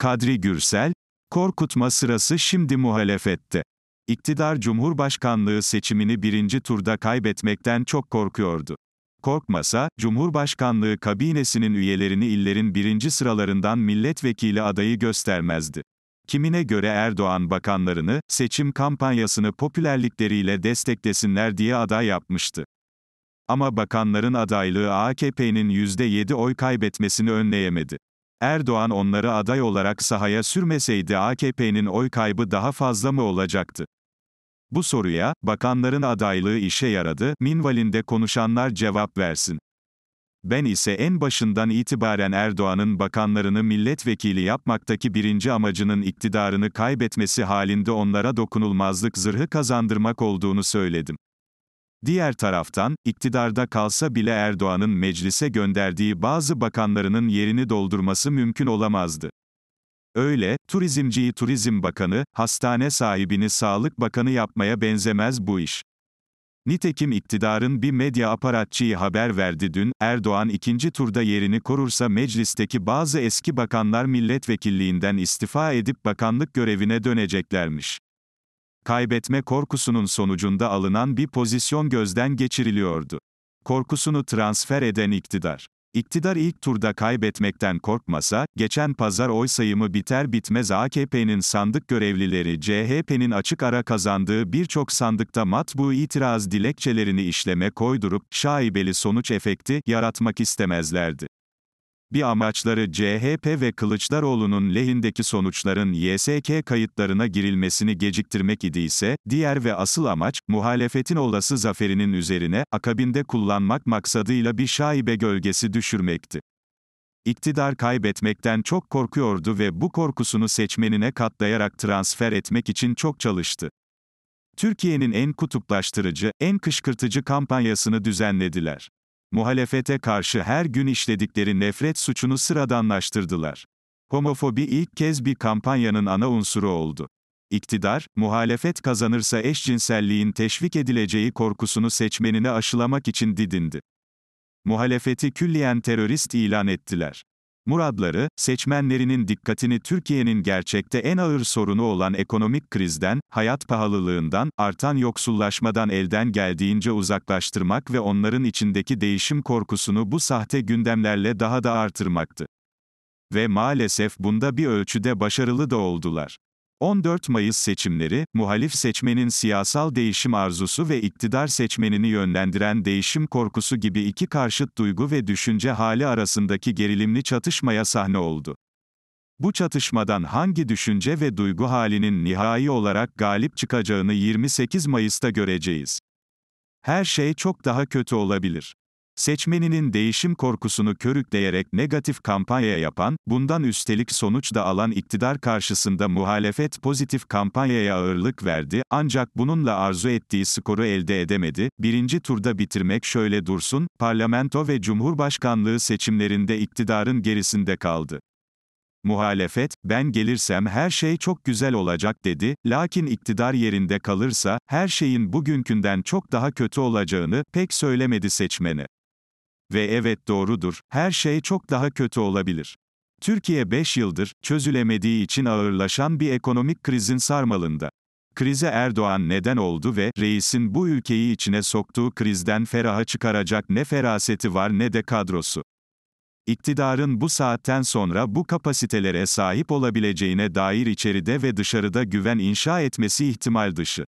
Kadri Gürsel, korkutma sırası şimdi muhalefette. İktidar Cumhurbaşkanlığı seçimini birinci turda kaybetmekten çok korkuyordu. Korkmasa, Cumhurbaşkanlığı kabinesinin üyelerini illerin birinci sıralarından milletvekili adayı göstermezdi. Kimine göre Erdoğan bakanlarını, seçim kampanyasını popülerlikleriyle desteklesinler diye aday yapmıştı. Ama bakanların adaylığı AKP'nin %7 oy kaybetmesini önleyemedi. Erdoğan onları aday olarak sahaya sürmeseydi AKP'nin oy kaybı daha fazla mı olacaktı? Bu soruya, bakanların adaylığı işe yaradı, minvalinde konuşanlar cevap versin. Ben ise en başından itibaren Erdoğan'ın bakanlarını milletvekili yapmaktaki birinci amacının iktidarını kaybetmesi halinde onlara dokunulmazlık zırhı kazandırmak olduğunu söyledim. Diğer taraftan, iktidarda kalsa bile Erdoğan'ın meclise gönderdiği bazı bakanlarının yerini doldurması mümkün olamazdı. Öyle, turizmciyi turizm bakanı, hastane sahibini sağlık bakanı yapmaya benzemez bu iş. Nitekim iktidarın bir medya aparatçıyı haber verdi dün, Erdoğan ikinci turda yerini korursa meclisteki bazı eski bakanlar milletvekilliğinden istifa edip bakanlık görevine döneceklermiş. Kaybetme korkusunun sonucunda alınan bir pozisyon gözden geçiriliyordu. Korkusunu transfer eden iktidar. İktidar ilk turda kaybetmekten korkmasa, geçen pazar oy sayımı biter bitmez AKP'nin sandık görevlileri CHP'nin açık ara kazandığı birçok sandıkta matbu itiraz dilekçelerini işleme koydurup, şaibeli sonuç efekti, yaratmak istemezlerdi bir amaçları CHP ve Kılıçdaroğlu'nun lehindeki sonuçların YSK kayıtlarına girilmesini geciktirmek idi ise, diğer ve asıl amaç, muhalefetin olası zaferinin üzerine, akabinde kullanmak maksadıyla bir şaibe gölgesi düşürmekti. İktidar kaybetmekten çok korkuyordu ve bu korkusunu seçmenine katlayarak transfer etmek için çok çalıştı. Türkiye'nin en kutuplaştırıcı, en kışkırtıcı kampanyasını düzenlediler muhalefete karşı her gün işledikleri nefret suçunu sıradanlaştırdılar. Homofobi ilk kez bir kampanyanın ana unsuru oldu. İktidar, muhalefet kazanırsa eşcinselliğin teşvik edileceği korkusunu seçmenine aşılamak için didindi. Muhalefeti külliyen terörist ilan ettiler muradları, seçmenlerinin dikkatini Türkiye'nin gerçekte en ağır sorunu olan ekonomik krizden, hayat pahalılığından, artan yoksullaşmadan elden geldiğince uzaklaştırmak ve onların içindeki değişim korkusunu bu sahte gündemlerle daha da artırmaktı. Ve maalesef bunda bir ölçüde başarılı da oldular. 14 Mayıs seçimleri, muhalif seçmenin siyasal değişim arzusu ve iktidar seçmenini yönlendiren değişim korkusu gibi iki karşıt duygu ve düşünce hali arasındaki gerilimli çatışmaya sahne oldu. Bu çatışmadan hangi düşünce ve duygu halinin nihai olarak galip çıkacağını 28 Mayıs'ta göreceğiz. Her şey çok daha kötü olabilir seçmeninin değişim korkusunu körükleyerek negatif kampanya yapan, bundan üstelik sonuç da alan iktidar karşısında muhalefet pozitif kampanyaya ağırlık verdi, ancak bununla arzu ettiği skoru elde edemedi. Birinci turda bitirmek şöyle dursun, parlamento ve cumhurbaşkanlığı seçimlerinde iktidarın gerisinde kaldı. Muhalefet, ben gelirsem her şey çok güzel olacak dedi, lakin iktidar yerinde kalırsa, her şeyin bugünkünden çok daha kötü olacağını pek söylemedi seçmeni. Ve evet doğrudur, her şey çok daha kötü olabilir. Türkiye 5 yıldır, çözülemediği için ağırlaşan bir ekonomik krizin sarmalında. Krize Erdoğan neden oldu ve reisin bu ülkeyi içine soktuğu krizden feraha çıkaracak ne feraseti var ne de kadrosu. İktidarın bu saatten sonra bu kapasitelere sahip olabileceğine dair içeride ve dışarıda güven inşa etmesi ihtimal dışı.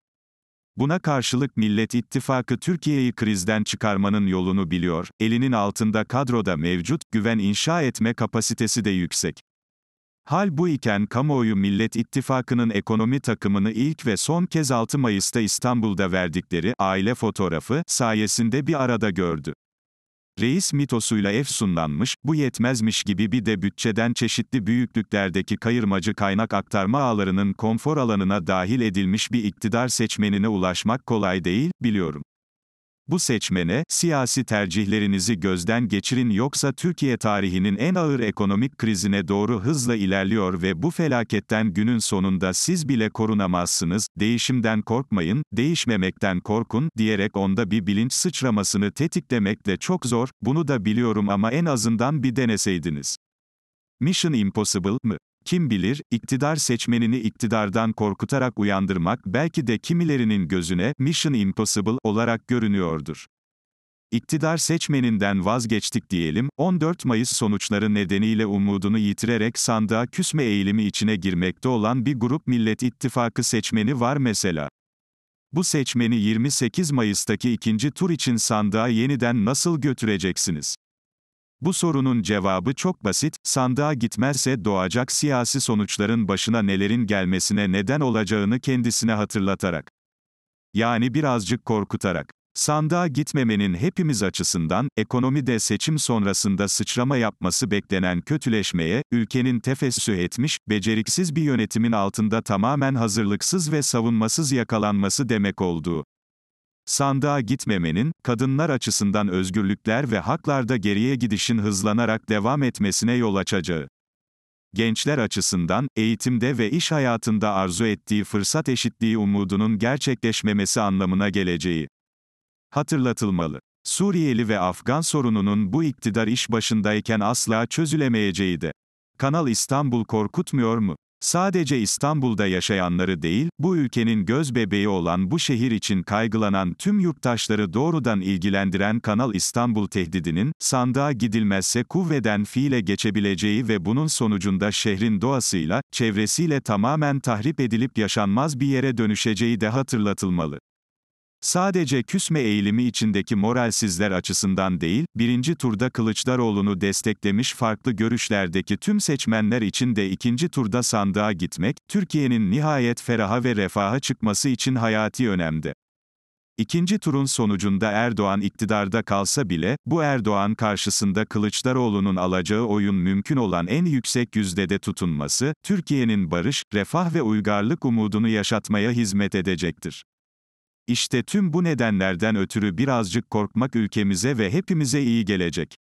Buna karşılık Millet İttifakı Türkiye'yi krizden çıkarmanın yolunu biliyor, elinin altında kadroda mevcut, güven inşa etme kapasitesi de yüksek. Hal bu iken kamuoyu Millet İttifakı'nın ekonomi takımını ilk ve son kez 6 Mayıs'ta İstanbul'da verdikleri aile fotoğrafı sayesinde bir arada gördü. Reis mitosuyla efsunlanmış, bu yetmezmiş gibi bir de bütçeden çeşitli büyüklüklerdeki kayırmacı kaynak aktarma ağlarının konfor alanına dahil edilmiş bir iktidar seçmenine ulaşmak kolay değil, biliyorum. Bu seçmene, siyasi tercihlerinizi gözden geçirin yoksa Türkiye tarihinin en ağır ekonomik krizine doğru hızla ilerliyor ve bu felaketten günün sonunda siz bile korunamazsınız, değişimden korkmayın, değişmemekten korkun, diyerek onda bir bilinç sıçramasını tetiklemek de çok zor, bunu da biliyorum ama en azından bir deneseydiniz. Mission Impossible mı? Kim bilir, iktidar seçmenini iktidardan korkutarak uyandırmak belki de kimilerinin gözüne Mission Impossible olarak görünüyordur. İktidar seçmeninden vazgeçtik diyelim, 14 Mayıs sonuçları nedeniyle umudunu yitirerek sandığa küsme eğilimi içine girmekte olan bir grup Millet ittifakı seçmeni var mesela. Bu seçmeni 28 Mayıs'taki ikinci tur için sandığa yeniden nasıl götüreceksiniz? Bu sorunun cevabı çok basit, sandığa gitmezse doğacak siyasi sonuçların başına nelerin gelmesine neden olacağını kendisine hatırlatarak. Yani birazcık korkutarak. Sandığa gitmemenin hepimiz açısından, ekonomide seçim sonrasında sıçrama yapması beklenen kötüleşmeye, ülkenin tefessüh etmiş, beceriksiz bir yönetimin altında tamamen hazırlıksız ve savunmasız yakalanması demek olduğu. Sandığa gitmemenin, kadınlar açısından özgürlükler ve haklarda geriye gidişin hızlanarak devam etmesine yol açacağı. Gençler açısından, eğitimde ve iş hayatında arzu ettiği fırsat eşitliği umudunun gerçekleşmemesi anlamına geleceği. Hatırlatılmalı. Suriyeli ve Afgan sorununun bu iktidar iş başındayken asla çözülemeyeceği de. Kanal İstanbul korkutmuyor mu? Sadece İstanbul'da yaşayanları değil, bu ülkenin göz bebeği olan bu şehir için kaygılanan tüm yurttaşları doğrudan ilgilendiren Kanal İstanbul tehdidinin, sandığa gidilmezse kuvveden fiile geçebileceği ve bunun sonucunda şehrin doğasıyla, çevresiyle tamamen tahrip edilip yaşanmaz bir yere dönüşeceği de hatırlatılmalı. Sadece küsme eğilimi içindeki moralsizler açısından değil, birinci turda Kılıçdaroğlu'nu desteklemiş farklı görüşlerdeki tüm seçmenler için de ikinci turda sandığa gitmek, Türkiye'nin nihayet feraha ve refaha çıkması için hayati önemde. İkinci turun sonucunda Erdoğan iktidarda kalsa bile, bu Erdoğan karşısında Kılıçdaroğlu'nun alacağı oyun mümkün olan en yüksek yüzde de tutunması, Türkiye'nin barış, refah ve uygarlık umudunu yaşatmaya hizmet edecektir. İşte tüm bu nedenlerden ötürü birazcık korkmak ülkemize ve hepimize iyi gelecek.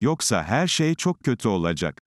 Yoksa her şey çok kötü olacak.